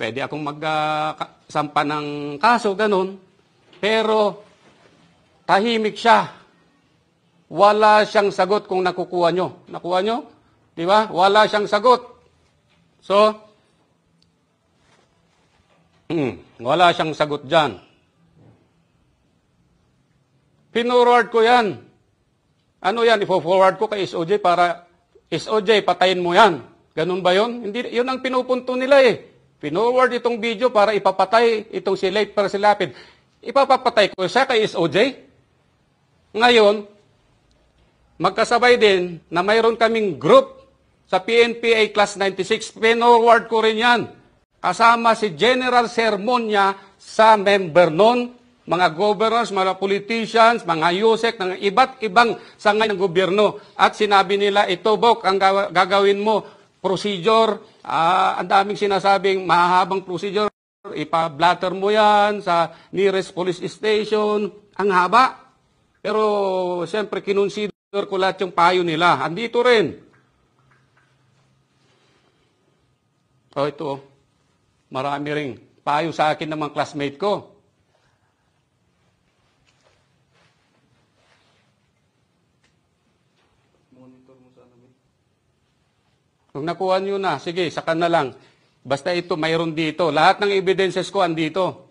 Pwede akong magsampa uh, ng kaso, ganun. Pero tahimik siya. Wala siyang sagot kung nakukuha nyo. Nakuha nyo? Di ba? Wala siyang sagot. So, hmm, wala siyang sagot dyan. Pinurward ko yan. Ano yan? Ipo-forward ko kay SOJ para SOJ, patayin mo yan. Ganun ba yun? Hindi, yun ang pinupunto nila eh. Pinoward itong video para ipapatay itong si Late Lapid. Ipapapatay ko siya kay SOJ. Ngayon, magkasabay din na mayroon kaming group sa PNPA Class 96. Pinoward ko rin yan. Kasama si General Sermonia sa member noon, mga governors, mga politicians, mga yusek, ng iba't ibang sangay ng gobyerno. At sinabi nila, ito, Bok, ang gagawin mo, procedure, uh, ang daming sinasabing mahahabang procedure, ipa-blatter mo yan sa nearest police station, ang haba. Pero siyempre kinonsider ko lahat yung payo nila. Andito rin. O oh, ito, oh. marami ring payo sa akin ng mga classmate ko. Kung nakuha nyo na, sige, saka na lang. Basta ito, mayroon dito. Lahat ng evidences ko andito.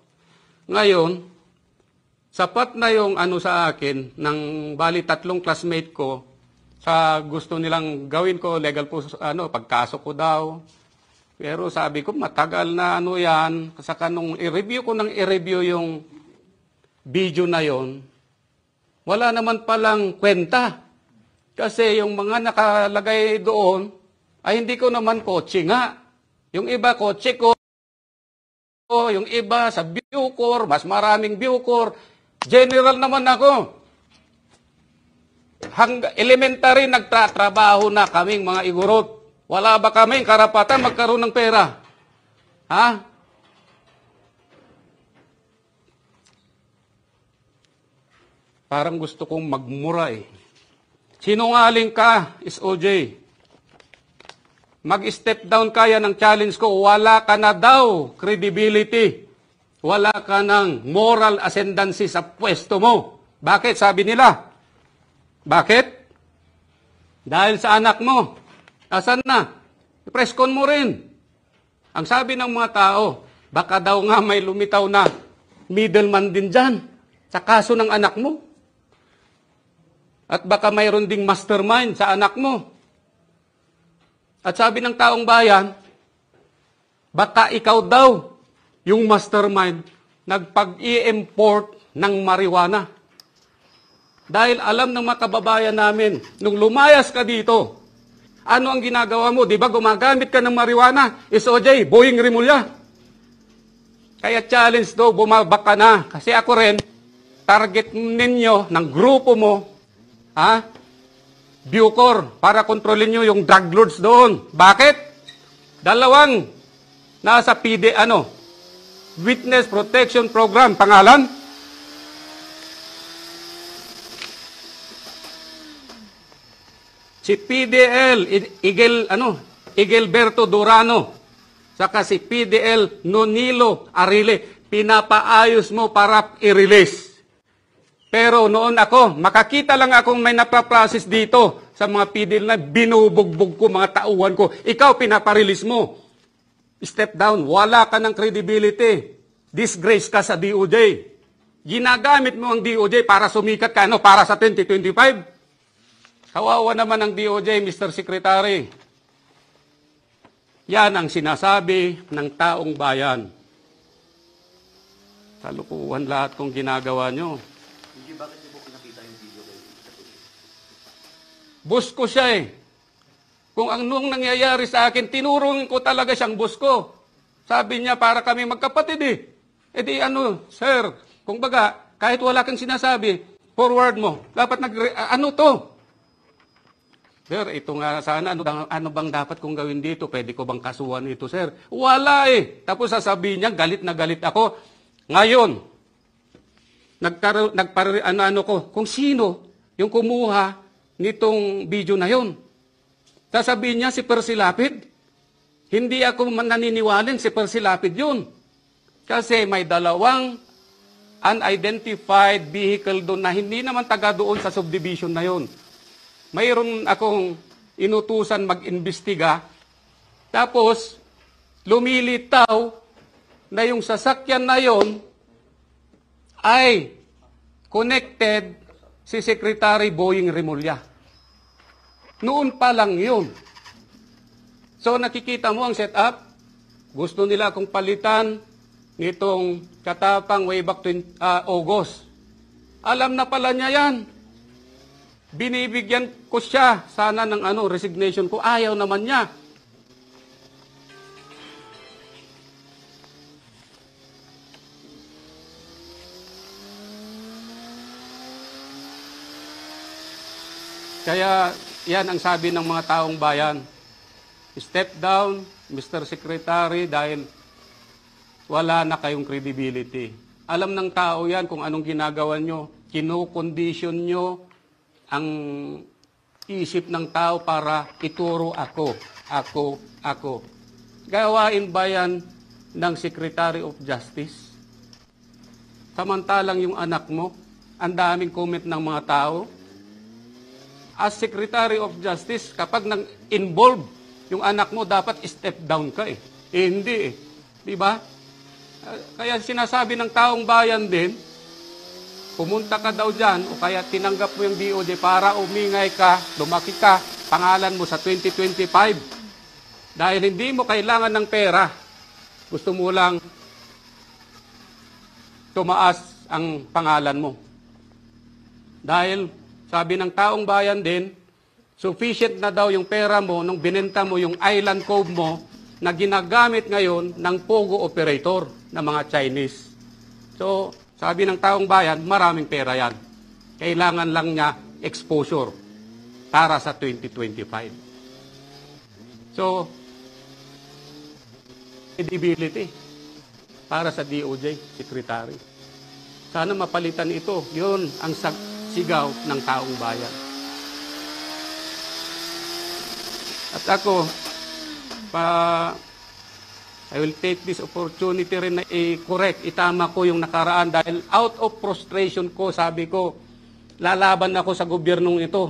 Ngayon, sapat na yung ano sa akin, ng bali tatlong classmate ko, sa gusto nilang gawin ko, legal po, ano, pagkaso ko daw. Pero sabi ko, matagal na ano yan. Saka kanong i-review ko nang i-review yung video na yon, wala naman palang kwenta. Kasi yung mga nakalagay doon, ay hindi ko naman kotse nga. Yung iba kotse ko, yung iba sa Bucor, mas maraming Bucor. General naman ako. Hang elementary nagtatrabaho na kaming mga igurot. Wala ba kaming karapatan magkaroon ng pera? Ha? Parang gusto kong magmura eh. Sinungaling ka, SOJ mag-step down kaya ng challenge ko, wala ka na daw credibility. Wala ka ng moral ascendancy sa pwesto mo. Bakit? Sabi nila. Bakit? Dahil sa anak mo. Asan na? Press Preskon mo rin. Ang sabi ng mga tao, baka daw nga may lumitaw na middleman din dyan sa kaso ng anak mo. At baka mayroon ding mastermind sa anak mo at sabi ng taong bayan, baka ikaw daw yung mastermind nagpag-i-import ng marijuana. Dahil alam ng mga kababayan namin, nung lumayas ka dito, ano ang ginagawa mo? Di ba gumagamit ka ng marijuana? Is OJ, Boeing Rimulya. Kaya challenge daw, bumabaka na. Kasi ako rin, target ninyo ng grupo mo, ha? Bucor para kontrolin nyo yung drug lords doon. Bakit? Dalawang nasa PD, ano, Witness Protection Program, pangalan? Si PDL, Igel, ano, Igelberto Durano, saka si PDL Nonilo Arile, pinapaayos mo para i-release. Pero noon ako, makakita lang akong may napaprocess dito sa mga pidil na binubugbog ko, mga tauhan ko. Ikaw, pinaparilis mo. Step down. Wala ka ng credibility. Disgrace ka sa DOJ. Ginagamit mo ang DOJ para sumikat ka, no? Para sa 2025. Kawawa naman ang DOJ, Mr. Secretary. Yan ang sinasabi ng taong bayan. Kalukuhan lahat kong ginagawa nyo. Boss ko siya eh. Kung ang nung nangyayari sa akin, tinurong ko talaga siyang boss ko. Sabi niya, para kami magkapatid eh. E di ano, sir, kung baga, kahit wala kang sinasabi, forward mo. Dapat nag, ano to? Sir, ito nga sana, ano, bang, ano bang dapat kong gawin dito? Pwede ko bang kasuhan ito, sir? Wala eh. Tapos sasabihin niya, galit na galit ako. Ngayon, nagkaroon, nagpar, ano, ano ko, kung sino yung kumuha nitong video na yon. Sasabihin niya si Percy Lapid, hindi ako naniniwalin si Percy Lapid yun. Kasi may dalawang unidentified vehicle doon na hindi naman taga doon sa subdivision na yon. Mayroon akong inutusan mag-imbestiga. Tapos, lumilitaw na yung sasakyan na yon ay connected si Secretary Boying Remulla. Noon pa lang yun. So nakikita mo ang setup, gusto nila akong palitan nitong katapang way back to uh, ah, August. Alam na pala niya yan. Binibigyan ko siya sana ng ano, resignation ko. Ayaw naman niya. Kaya yan ang sabi ng mga taong bayan. Step down, Mr. Secretary, dahil wala na kayong credibility. Alam ng tao yan kung anong ginagawa nyo. Kinukondisyon nyo ang isip ng tao para ituro ako, ako, ako. Gawain ba yan ng Secretary of Justice? Samantalang yung anak mo, ang daming comment ng mga tao, as Secretary of Justice, kapag nang involve yung anak mo, dapat step down ka eh. eh hindi eh. Di ba? Ah, kaya sinasabi ng taong bayan din, pumunta ka daw dyan o kaya tinanggap mo yung DOJ para umingay ka, lumaki ka, pangalan mo sa 2025. Dahil hindi mo kailangan ng pera. Gusto mo lang tumaas ang pangalan mo. Dahil sabi ng taong bayan din, sufficient na daw yung pera mo nung binenta mo yung island cove mo na ginagamit ngayon ng pogo operator ng mga Chinese. So, sabi ng taong bayan, maraming pera yan. Kailangan lang niya exposure para sa 2025. So, credibility para sa DOJ, Secretary. Sana mapalitan ito. Yun ang sa sigaw ng taong bayan. At ako, pa, I will take this opportunity rin na i-correct, itama ko yung nakaraan dahil out of frustration ko, sabi ko, lalaban ako sa gobyernong ito.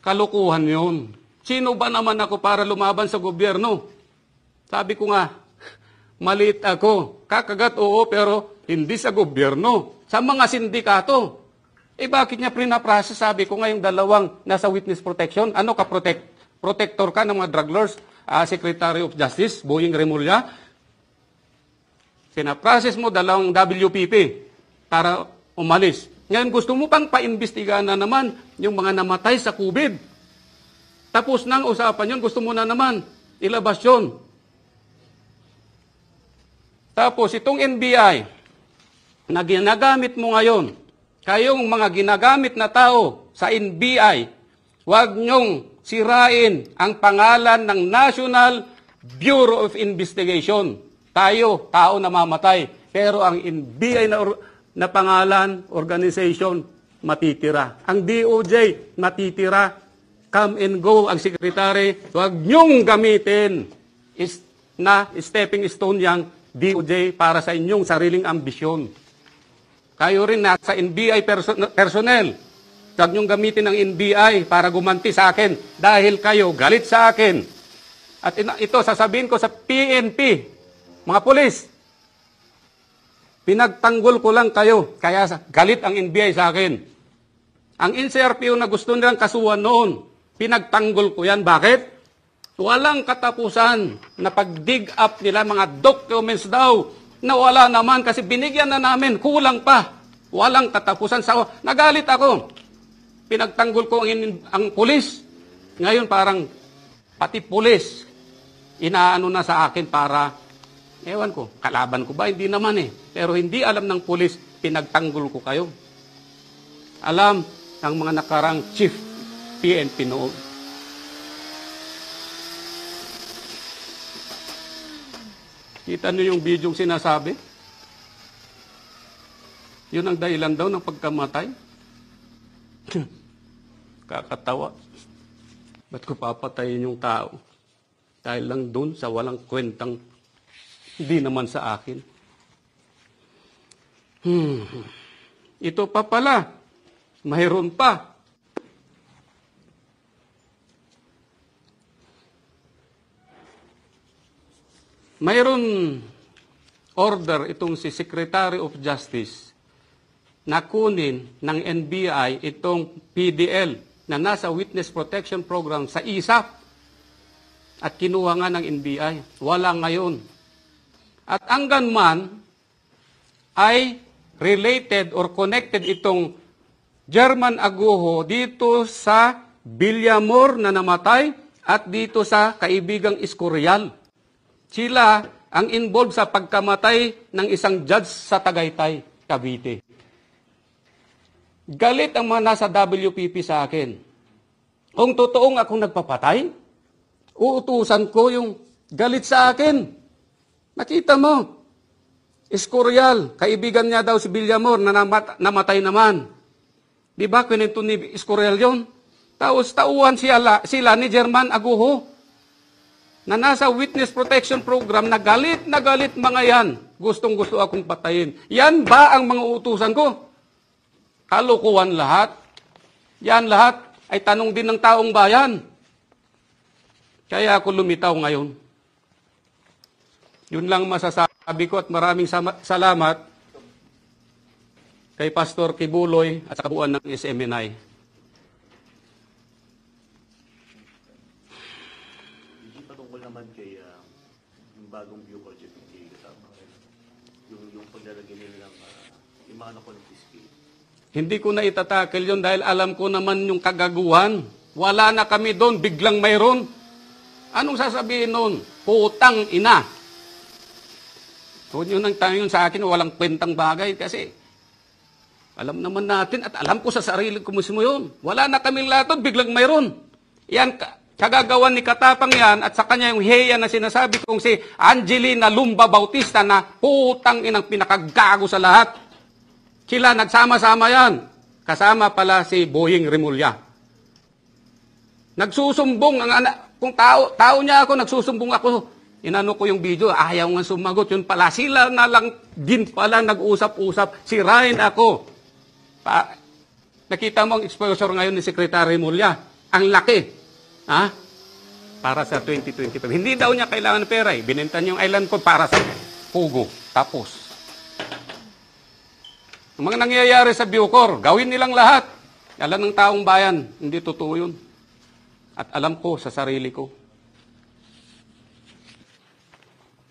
Kalukuhan yun. Sino ba naman ako para lumaban sa gobyerno? Sabi ko nga, maliit ako. Kakagat oo, pero hindi sa gobyerno. Sa mga sindikato. Eh bakit niya prinaprocess? Sabi ko ngayong dalawang nasa witness protection. Ano ka protect? Protector ka ng mga drug lords, uh, Secretary of Justice, Boeing Remulla. Sinaprocess mo dalawang WPP para umalis. Ngayon gusto mo pang paimbestigahan na naman yung mga namatay sa COVID. Tapos nang usapan yun, gusto mo na naman ilabas yun. Tapos itong NBI na ginagamit mo ngayon, Kayong mga ginagamit na tao sa NBI, huwag niyong sirain ang pangalan ng National Bureau of Investigation. Tayo, tao na mamatay. Pero ang NBI na, na pangalan, organization, matitira. Ang DOJ, matitira. Come and go ang sekretary. Huwag niyong gamitin is, na stepping stone yang DOJ para sa inyong sariling ambisyon. Tayo rin nasa NBI person- personnel. Huwag niyong gamitin ang NBI para gumanti sa akin dahil kayo galit sa akin. At ito sasabihin ko sa PNP, mga pulis, pinagtanggol ko lang kayo kaya galit ang NBI sa akin. Ang NCRPO na gusto nilang kasuhan noon, pinagtanggol ko yan. Bakit? Walang katapusan na pag-dig up nila mga documents daw na wala naman kasi binigyan na namin, kulang pa. Walang katapusan sa ako. Nagalit ako. Pinagtanggol ko ang, ang pulis. Ngayon parang pati pulis inaano na sa akin para ewan ko, kalaban ko ba? Hindi naman eh. Pero hindi alam ng pulis, pinagtanggol ko kayo. Alam ng mga nakarang chief PNP noon. Kita nyo yung video sinasabi? Yun ang dahilan daw ng pagkamatay. Kakatawa. Ba't ko papatayin yung tao? Dahil lang dun sa walang kwentang hindi naman sa akin. Hmm. Ito pa pala. Mayroon pa. Mayroon order itong si Secretary of Justice na kunin ng NBI itong PDL na nasa Witness Protection Program sa ISAP at kinuha nga ng NBI. Wala ngayon. At hanggang man ay related or connected itong German Aguho dito sa Bilyamor na namatay at dito sa kaibigang Escorial. Sila ang involved sa pagkamatay ng isang judge sa Tagaytay, Cavite. Galit ang mga nasa WPP sa akin. Kung totoong akong nagpapatay, uutusan ko yung galit sa akin. Nakita mo, Escorial, kaibigan niya daw si Villamor na namat- namatay naman. Di ba, kwento ni Escorial yon? Tapos tauhan siya, sila ni German Aguho na nasa witness protection program na galit na galit mga yan. Gustong gusto akong patayin. Yan ba ang mga utusan ko? Kalukuan lahat. Yan lahat ay tanong din ng taong bayan. Kaya ako lumitaw ngayon. Yun lang masasabi ko at maraming salamat kay Pastor Kibuloy at sa kabuuan ng SMNI. Hindi ko na itatakil yon dahil alam ko naman yung kagaguhan. Wala na kami doon, biglang mayroon. Anong sasabihin noon? Putang ina. Huwag nyo nang tanong sa akin, walang kwentang bagay kasi alam naman natin at alam ko sa sarili ko mismo yun. Wala na kami lahat biglang mayroon. Yan, kagagawan ni Katapang yan at sa kanya yung heya na sinasabi kong si Angelina Lumba Bautista na putang inang pinakagago sa lahat. Sila nagsama-sama yan. Kasama pala si Bohing Rimulya. Nagsusumbong ang anak, kung tao, tao niya ako, nagsusumbong ako. Inano ko yung video, ayaw nga sumagot. Yun pala, sila na lang din pala nag-usap-usap. Ryan ako. Pa, nakita mo ang exposure ngayon ni Secretary Mulya. Ang laki. Ha? Para sa 2025. Hindi daw niya kailangan ng pera eh. Binenta niya yung island ko para sa Pugo. Tapos mga nangyayari sa Bucor, gawin nilang lahat. Alam ng taong bayan, hindi totoo yun. At alam ko sa sarili ko.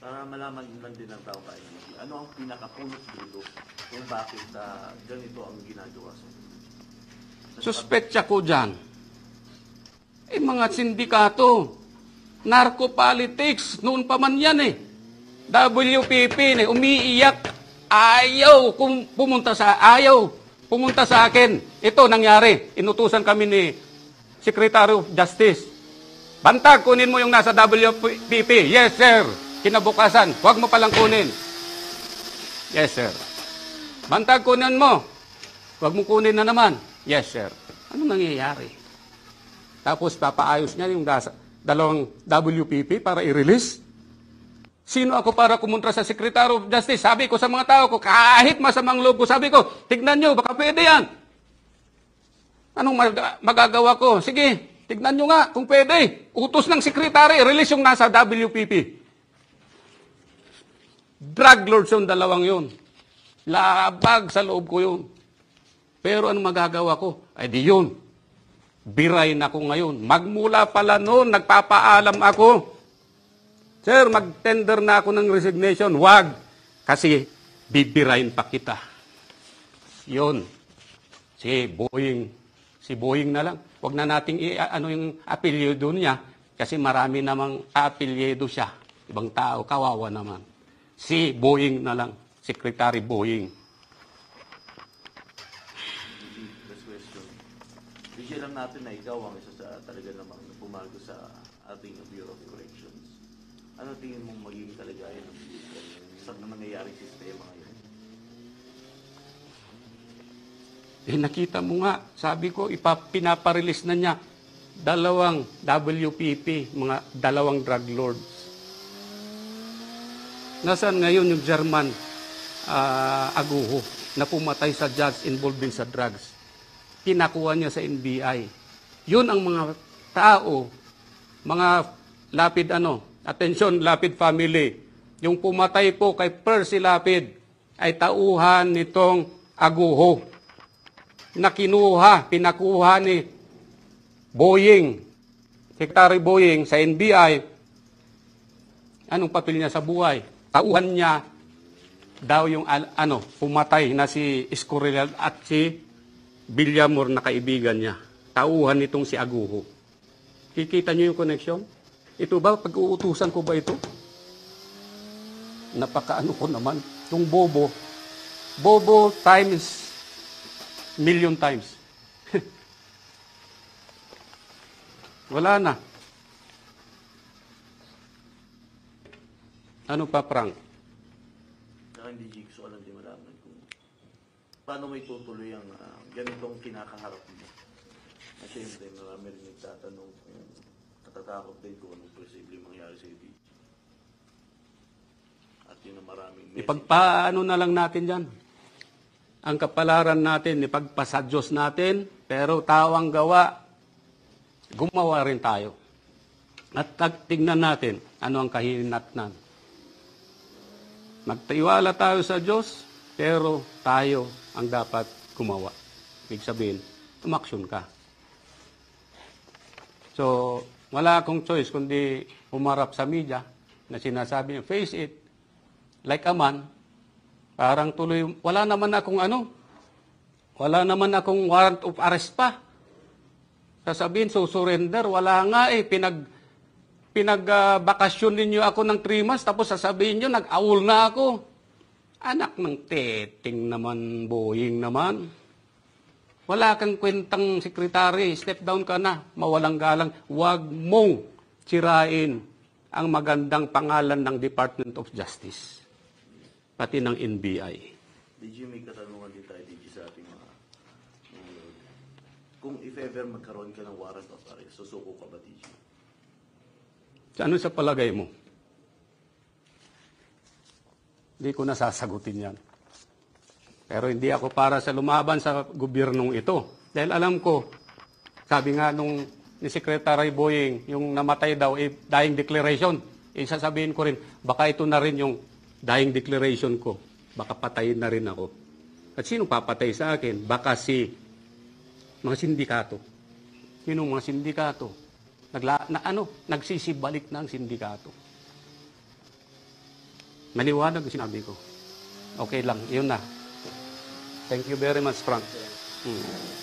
Para malaman lang din ng taong bayan, ano ang pinakapunot dito kung bakit uh, ganito ang ginagawa sa Suspetsa ko dyan. Eh, mga sindikato, narco politics, noon pa man yan eh. WPP, eh, umiiyak ayaw kum- pumunta sa ayaw pumunta sa akin. Ito nangyari. Inutusan kami ni Secretary of Justice. Bantag, kunin mo yung nasa WPP. Yes, sir. Kinabukasan, huwag mo palang kunin. Yes, sir. Bantag, kunin mo. Huwag mo kunin na naman. Yes, sir. Ano nangyayari? Tapos papaayos niya yung dalawang WPP para i-release. Sino ako para kumontra sa Secretary of Justice? Sabi ko sa mga tao ko, kahit masamang loob ko, sabi ko, tignan nyo, baka pwede yan. Anong magagawa ko? Sige, tignan nyo nga kung pwede. Utos ng Secretary, release yung nasa WPP. Drug lords yung dalawang yun. Labag sa loob ko yun. Pero anong magagawa ko? Ay di yun. Biray na ako ngayon. Magmula pala noon, nagpapaalam ako Sir, mag-tender na ako ng resignation. Wag, kasi bibirain pa kita. Yun. Si Boeing, si Boeing na lang. Wag na nating i- ano yung apelyido niya kasi marami namang apelyido siya. Ibang tao, kawawa naman. Si Boeing na lang, Secretary Boeing. Bigyan lang natin na ikaw ang isa sa talaga namang pumago sa ating Bureau of ano tingin mong magiging kalagayan ng sa nangyayari sistema ngayon? Eh nakita mo nga, sabi ko, ipapinaparelease na niya dalawang WPP, mga dalawang drug lords. Nasaan ngayon yung German uh, aguho na pumatay sa judge involved sa drugs? Kinakuha niya sa NBI. Yun ang mga tao, mga lapid ano, Atensyon, Lapid family. Yung pumatay po kay Percy Lapid ay tauhan nitong aguho na kinuha, pinakuha ni Boying, Secretary Boying sa NBI. Anong papel niya sa buhay? Tauhan niya daw yung ano, pumatay na si Escorial at si Villamor na kaibigan niya. Tauhan nitong si Aguho. Kikita niyo yung connection? Ito ba, pag-uutusan ko ba ito? Napakaano ko naman. Itong bobo, bobo times million times. Wala na. Ano pa, Frank? Saka hindi jigsaw alam di malaman kung paano may tutuloy ang uh, ganitong kinakaharap mo. At syempre, marami rin nagtatanong kung natatakot din kung anong posible mangyari sa ibig. At yun ang maraming message. Ipagpaano na lang natin yan. Ang kapalaran natin, ipagpasa Diyos natin, pero tawang gawa, gumawa rin tayo. At tignan natin ano ang kahinatnan. Magtiwala tayo sa Diyos, pero tayo ang dapat gumawa. Ibig sabihin, tumaksyon ka. So, wala akong choice kundi humarap sa media na sinasabi niya, face it, like a man, parang tuloy, wala naman akong ano, wala naman akong warrant of arrest pa. Sasabihin, so surrender, wala nga eh, pinag, pinagbakasyon uh, ninyo ako ng 3 months, tapos sasabihin nyo, nag awol na ako. Anak ng teting naman, boying naman. Wala kang kwentang sekretary, step down ka na, mawalang galang. Huwag mong sirain ang magandang pangalan ng Department of Justice, pati ng NBI. Did you make katanungan din tayo, did sa ating mga uh, kung if ever magkaroon ka ng warrant of arrest, susuko ka ba, DG? Sa ano sa palagay mo? Hindi ko nasasagutin yan. Pero hindi ako para sa lumaban sa gobyernong ito. Dahil alam ko, sabi nga nung ni Secretary Boying, yung namatay daw, eh, dying declaration. Eh, sasabihin ko rin, baka ito na rin yung dying declaration ko. Baka patayin na rin ako. At sino papatay sa akin? Baka si mga sindikato. Yun mga sindikato. Nagla, na, ano, nagsisibalik na ang sindikato. Maliwanag ang sinabi ko. Okay lang, yun na. Thank you very much, Frank. Mm.